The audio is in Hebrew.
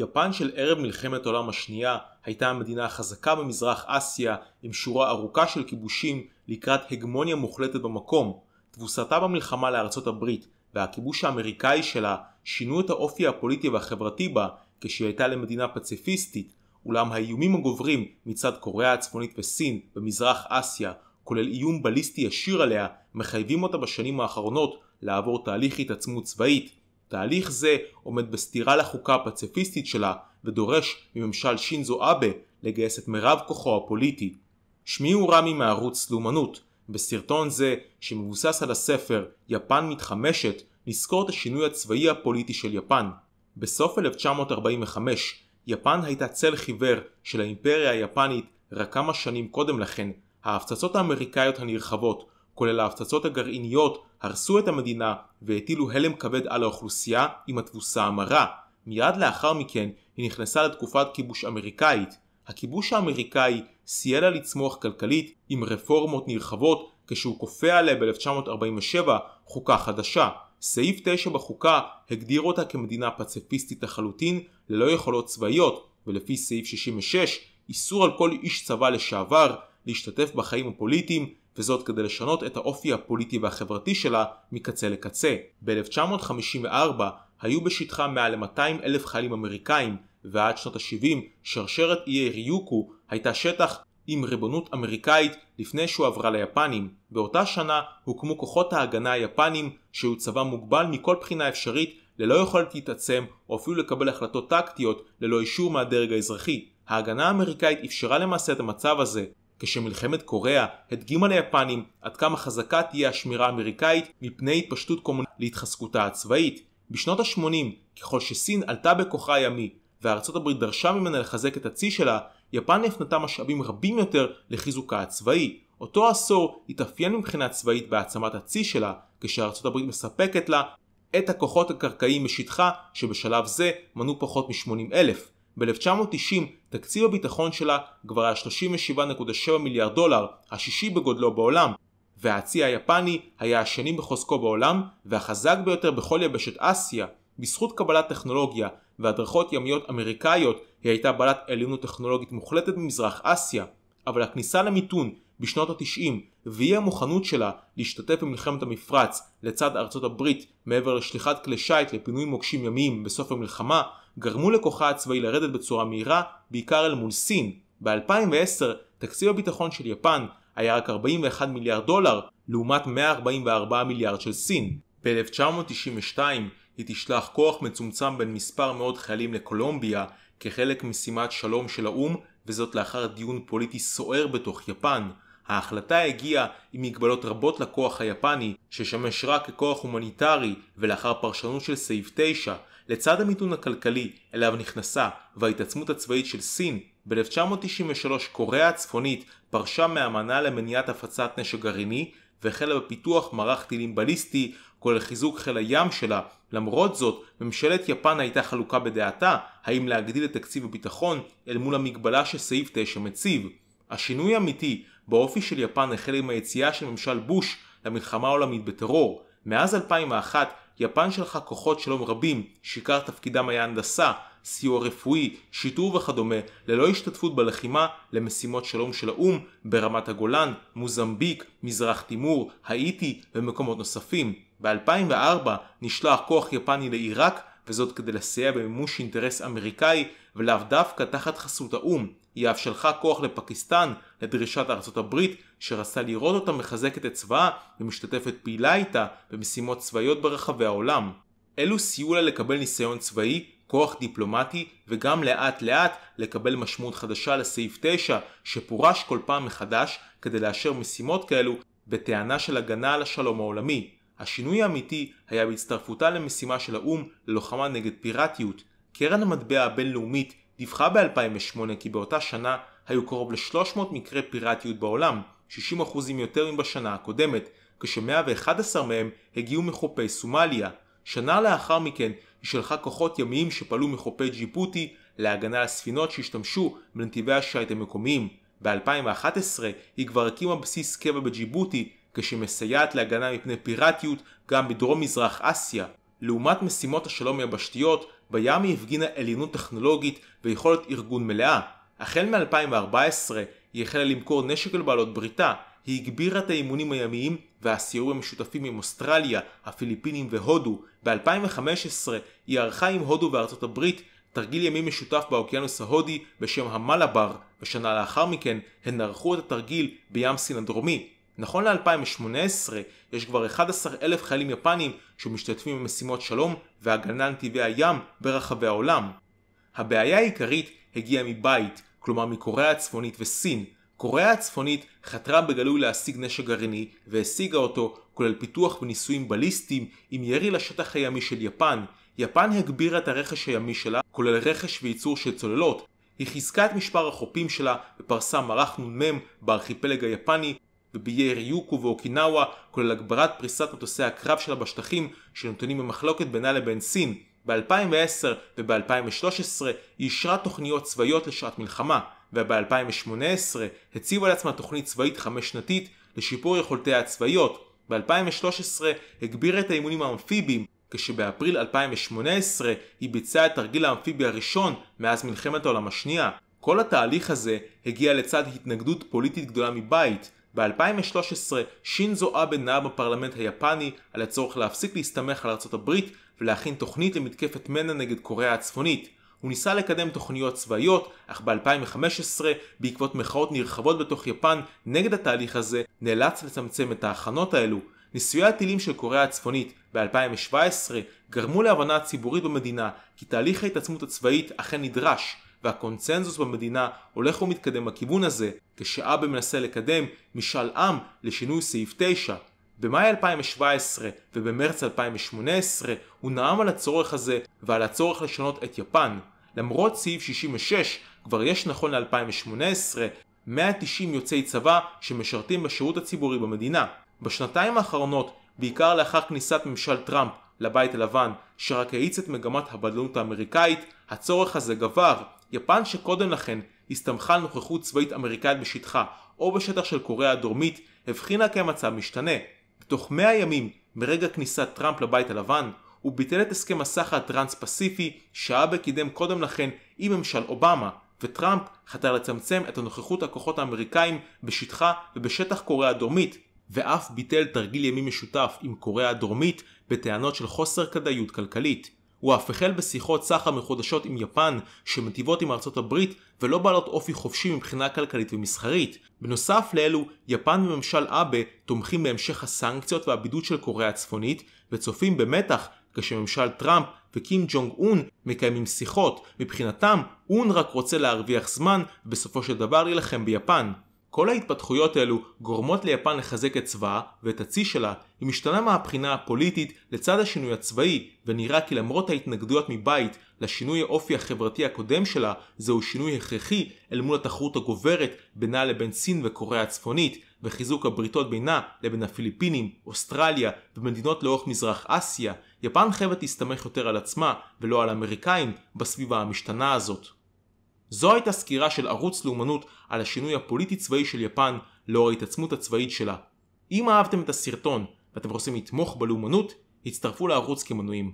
יפן של ערב מלחמת העולם השנייה הייתה המדינה החזקה במזרח אסיה עם שורה ארוכה של כיבושים לקראת הגמוניה מוחלטת במקום. תבוסתה במלחמה לארצות הברית והכיבוש האמריקאי שלה שינו את האופי הפוליטי והחברתי בה כשהיא הייתה למדינה פציפיסטית, אולם האיומים הגוברים מצד קוריאה הצפונית וסין במזרח אסיה, כולל איום בליסטי ישיר עליה, מחייבים אותה בשנים האחרונות לעבור תהליך התעצמות צבאית. תהליך זה עומד בסתירה לחוקה הפציפיסטית שלה ודורש מממשל שינזו אבה לגייס את מירב כוחו הפוליטי. שמי הוא רמי מערוץ לאומנות. בסרטון זה, שמבוסס על הספר "יפן מתחמשת", נזכור את השינוי הצבאי הפוליטי של יפן. בסוף 1945, יפן הייתה צל חיוור של האימפריה היפנית רק כמה שנים קודם לכן. ההפצצות האמריקאיות הנרחבות, כולל ההפצצות הגרעיניות הרסו את המדינה והטילו הלם כבד על האוכלוסייה עם התבוסה המרה. מיד לאחר מכן היא נכנסה לתקופת כיבוש אמריקאית. הכיבוש האמריקאי סייע לה לצמוח כלכלית עם רפורמות נרחבות כשהוא כופה עליה ב-1947 חוקה חדשה. סעיף 9 בחוקה הגדיר אותה כמדינה פציפיסטית לחלוטין ללא יכולות צבאיות ולפי סעיף 66 איסור על כל איש צבא לשעבר להשתתף בחיים הפוליטיים וזאת כדי לשנות את האופי הפוליטי והחברתי שלה מקצה לקצה. ב-1954 היו בשטחה מעל ל 200 אלף חיילים אמריקאים, ועד שנות ה-70 שרשרת איי ריוקו הייתה שטח עם ריבונות אמריקאית לפני שהועברה ליפנים. באותה שנה הוקמו כוחות ההגנה היפנים שהיו צבא מוגבל מכל בחינה אפשרית ללא יכולת להתעצם או אפילו לקבל החלטות טקטיות ללא אישור מהדרג האזרחי. ההגנה האמריקאית אפשרה למעשה את המצב הזה כשמלחמת קוריאה הדגימה ליפנים עד כמה חזקה תהיה השמירה האמריקאית מפני התפשטות קומוניסטית להתחזקותה הצבאית. בשנות ה-80, ככל שסין עלתה בכוחה הימי וארצות הברית דרשה ממנה לחזק את הצי שלה, יפן הפנתה משאבים רבים יותר לחיזוקה הצבאי. אותו עשור התאפיין מבחינה צבאית בהעצמת הצי שלה, כשארצות הברית מספקת לה את הכוחות הקרקעיים בשטחה, שבשלב זה מנו פחות מ-80 אלף. ב-1990 תקציב הביטחון שלה כבר היה 37.7 מיליארד דולר, השישי בגודלו בעולם, והצי היפני היה השני בחוזקו בעולם והחזק ביותר בכל יבשת אסיה. בזכות קבלת טכנולוגיה והדרכות ימיות אמריקאיות היא הייתה בעלת עליונות טכנולוגית מוחלטת במזרח אסיה, אבל הכניסה למיתון בשנות התשעים ואי המוכנות שלה להשתתף במלחמת המפרץ לצד ארצות הברית מעבר לשליחת כלי שיט לפינוי מוקשים ימיים בסוף המלחמה גרמו לכוחה הצבאי לרדת בצורה מהירה בעיקר אל מול סין. ב-2010 תקציב הביטחון של יפן היה רק 41 מיליארד דולר לעומת 144 מיליארד של סין. ב-1992 היא תשלח כוח מצומצם בין מספר מאות חיילים לקולומביה כחלק משימת שלום של האו"ם וזאת לאחר דיון פוליטי סוער בתוך יפן. ההחלטה הגיעה עם מגבלות רבות לכוח היפני, ששמש רק ככוח הומניטרי ולאחר פרשנות של סעיף 9, לצד המיתון הכלכלי אליו נכנסה וההתעצמות הצבאית של סין, ב-1993 קוריאה הצפונית פרשה מהאמנה למניעת הפצת נשק גרעיני והחלה בפיתוח מערך טילים בליסטי, כולל חיזוק חיל הים שלה. למרות זאת, ממשלת יפן הייתה חלוקה בדעתה האם להגדיל את תקציב הביטחון אל מול המגבלה שסעיף 9 מציב. השינוי האמיתי באופי של יפן החל עם היציאה של ממשל בוש למלחמה העולמית בטרור. מאז 2001 יפן שלחה כוחות שלום רבים, שעיקר תפקידם היה הנדסה, סיוע רפואי, שיטור וכדומה, ללא השתתפות בלחימה למשימות שלום של האו"ם ברמת הגולן, מוזמביק, מזרח תימור, האיטי ומקומות נוספים. ב-2004 נשלח כוח יפני לעיראק, וזאת כדי לסייע במימוש אינטרס אמריקאי ולאו דווקא תחת חסות האו"ם, היא אף שלחה כוח לפקיסטן לדרישת ארצות הברית שרצתה לראות אותה מחזקת את צבאה ומשתתפת פעילה איתה במשימות צבאיות ברחבי העולם. אלו סייעו לה לקבל ניסיון צבאי, כוח דיפלומטי וגם לאט לאט לקבל משמעות חדשה לסעיף 9 שפורש כל פעם מחדש כדי לאשר משימות כאלו בטענה של הגנה על השלום העולמי. השינוי האמיתי היה בהצטרפותה למשימה של האו"ם ללוחמה נגד פיראטיות, קרן המטבע הבינלאומית דיווחה ב-2008 כי באותה שנה היו קרוב ל-300 מקרי פיראטיות בעולם, 60% יותר מבשנה הקודמת, כש-111 מהם הגיעו מחופי סומליה. שנה לאחר מכן היא שלחה כוחות ימיים שפעלו מחופי ג'יבוטי להגנה על ספינות שהשתמשו בנתיבי השייט המקומיים. ב-2011 היא כבר הקימה בסיס קבע בג'יבוטי כשמסייעת להגנה מפני פיראטיות גם בדרום מזרח אסיה. לעומת משימות השלום היבשתיות, בים היא הפגינה עליונות טכנולוגית ויכולת ארגון מלאה. החל מ-2014 היא החלה למכור נשק לבעלות בריתה, היא הגבירה את האימונים הימיים והסיורים המשותפים עם אוסטרליה, הפיליפינים והודו. ב-2015 היא ערכה עם הודו וארצות הברית תרגיל ימי משותף באוקיינוס ההודי בשם המלאבר, ושנה לאחר מכן הן ערכו את התרגיל בים סין הדרומי. נכון ל-2018 יש כבר 11,000 חיילים יפנים שמשתתפים במשימות שלום והגנה על טבעי הים ברחבי העולם. הבעיה העיקרית הגיעה מבית, כלומר מקוריאה הצפונית וסין. קוריאה הצפונית חתרה בגלוי להשיג נשק גרעיני והשיגה אותו כולל פיתוח וניסויים בליסטיים עם ירי לשטח הימי של יפן. יפן הגבירה את הרכש הימי שלה כולל רכש וייצור של צוללות. היא חיזקה את משפר החופים שלה ופרסה מערך נ"מ בארכיפלג היפני בביי ריוקו ואוקינאווה, כולל הגברת פריסת מטוסי הקרב שלה בשטחים שנתונים במחלוקת בינה לבין סין. ב-2010 וב-2013 היא אישרה תוכניות צבאיות לשעת מלחמה, וב-2018 הציבה לעצמה תוכנית צבאית חמש-שנתית לשיפור יכולותיה הצבאיות. ב-2013 הגבירה את האימונים האמפיביים, כשבאפריל 2018 היא ביצעה את תרגיל האמפיבי הראשון מאז מלחמת העולם השנייה. כל התהליך הזה הגיע לצד התנגדות פוליטית גדולה מבית, ב-2013 שינזו אבה נעה בפרלמנט היפני על הצורך להפסיק להסתמך על ארצות הברית ולהכין תוכנית למתקפת מנע נגד קוריאה הצפונית. הוא ניסה לקדם תוכניות צבאיות, אך ב-2015, בעקבות מחאות נרחבות בתוך יפן נגד התהליך הזה, נאלץ לצמצם את ההכנות האלו. ניסויי הטילים של קוריאה הצפונית ב-2017 גרמו להבנה הציבורית במדינה כי תהליך ההתעצמות הצבאית אכן נדרש, והקונצנזוס במדינה הולך ומתקדם בכיוון הזה, כשאבא מנסה לקדם משאל עם לשינוי סעיף 9. במאי 2017 ובמרץ 2018 הוא נאם על הצורך הזה ועל הצורך לשנות את יפן. למרות סעיף 66 כבר יש נכון ל-2018 190 יוצאי צבא שמשרתים בשירות הציבורי במדינה. בשנתיים האחרונות, בעיקר לאחר כניסת ממשל טראמפ לבית הלבן שרק האיץ את מגמת הבדלנות האמריקאית, הצורך הזה גבר. יפן שקודם לכן הסתמכה על נוכחות צבאית אמריקאית בשטחה או בשטח של קוריאה הדרומית, הבחינה כי המצב משתנה. בתוך 100 ימים מרגע כניסת טראמפ לבית הלבן, הוא ביטל את הסכם הסחר הטרנס-פסיפי שהאבה קידם קודם לכן עם ממשל אובמה, וטראמפ חתר לצמצם את הנוכחות הכוחות האמריקאים בשטחה ובשטח קוריאה הדרומית, ואף ביטל תרגיל ימי משותף עם קוריאה הדרומית בטענות של חוסר כדאיות כלכלית. הוא אף החל בשיחות סחר מחודשות עם יפן שמטיבות עם ארצות הברית ולא בעלות אופי חופשי מבחינה כלכלית ומסחרית. בנוסף לאלו, יפן וממשל אבה תומכים בהמשך הסנקציות והבידוד של קוריאה הצפונית וצופים במתח כשממשל טראמפ וקים ג'ונג און מקיימים שיחות. מבחינתם, און רק רוצה להרוויח זמן ובסופו של דבר להילחם ביפן. כל ההתפתחויות האלו גורמות ליפן לחזק את צבאה ואת הצי שלה, היא משתנה מהבחינה הפוליטית לצד השינוי הצבאי, ונראה כי למרות ההתנגדויות מבית לשינוי האופי החברתי הקודם שלה, זהו שינוי הכרחי אל מול התחרות הגוברת בינה לבין סין וקוריאה הצפונית, וחיזוק הבריתות בינה לבין הפיליפינים, אוסטרליה ומדינות לאורך מזרח אסיה, יפן חייבת להסתמך יותר על עצמה ולא על אמריקאים בסביבה המשתנה הזאת. זו הייתה סקירה של ערוץ לאומנות על השינוי הפוליטי-צבאי של יפן לאור ההתעצמות הצבאית שלה. אם אהבתם את הסרטון ואתם רוצים לתמוך בלאומנות, הצטרפו לערוץ כמנויים.